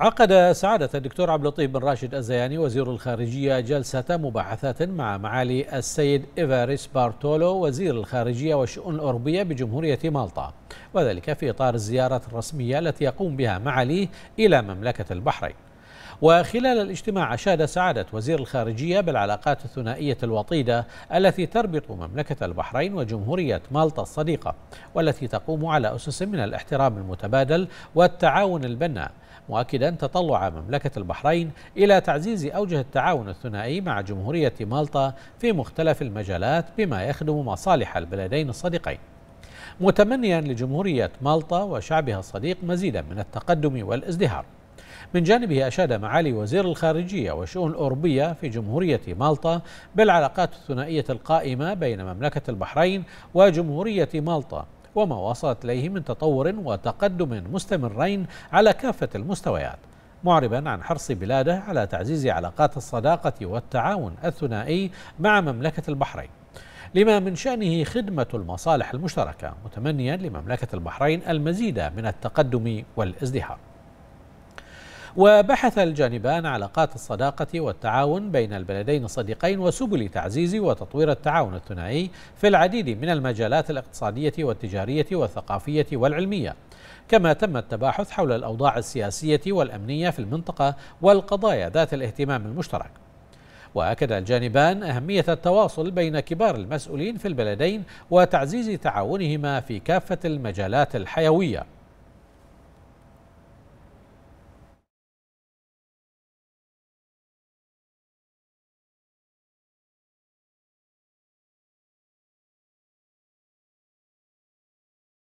عقد سعادة الدكتور عبد اللطيف بن راشد الزياني وزير الخارجية جلسة مباحثات مع معالي السيد إيفاريس بارتولو وزير الخارجية والشؤون الأوروبية بجمهورية مالطا وذلك في إطار الزيارة الرسمية التي يقوم بها معاليه إلى مملكة البحرين وخلال الاجتماع أشاد سعادة وزير الخارجية بالعلاقات الثنائية الوطيدة التي تربط مملكة البحرين وجمهورية مالطا الصديقة والتي تقوم على أسس من الاحترام المتبادل والتعاون البناء مؤكدا تطلع مملكة البحرين إلى تعزيز أوجه التعاون الثنائي مع جمهورية مالطا في مختلف المجالات بما يخدم مصالح البلدين الصديقين متمنيا لجمهورية مالطا وشعبها الصديق مزيدا من التقدم والازدهار من جانبه أشاد معالي وزير الخارجية والشؤون الأوروبية في جمهورية مالطا بالعلاقات الثنائية القائمة بين مملكة البحرين وجمهورية مالطا وما وصلت إليه من تطور وتقدم مستمرين على كافة المستويات معربا عن حرص بلاده على تعزيز علاقات الصداقة والتعاون الثنائي مع مملكة البحرين لما من شأنه خدمة المصالح المشتركة متمنيا لمملكة البحرين المزيد من التقدم والازدهار وبحث الجانبان علاقات الصداقة والتعاون بين البلدين الصديقين وسبل تعزيز وتطوير التعاون الثنائي في العديد من المجالات الاقتصادية والتجارية والثقافية والعلمية كما تم التباحث حول الأوضاع السياسية والأمنية في المنطقة والقضايا ذات الاهتمام المشترك واكد الجانبان اهميه التواصل بين كبار المسؤولين في البلدين وتعزيز تعاونهما في كافه المجالات الحيويه